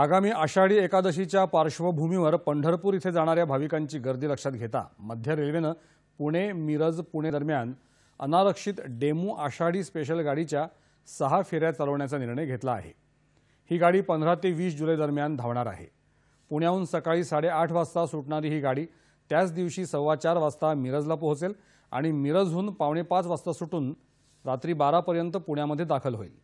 आगामी आषाढी एकादशीच्या पार्श्वभूमीवर पंढरपूर इथे जाणाऱ्या भाविकांची गर्दी लक्षात घेता मध्य रेल्वेनं पुणे मिरज पुणे दरम्यान अनारक्षित डेमू आषाढी स्पेशल गाडीच्या सहा फेऱ्या चालवण्याचा निर्णय घेतला आहे ही गाडी पंधरा ते वीस जुलै दरम्यान धावणार आहे पुण्याहून सकाळी साडेआठ वाजता सुटणारी ही गाडी त्याच दिवशी सव्वा चार वाजता मिरजला पोहोचेल आणि मिरजहून पावणे पाच वाजता सुटून रात्री बारापर्यंत पुण्यामध्ये दाखल होईल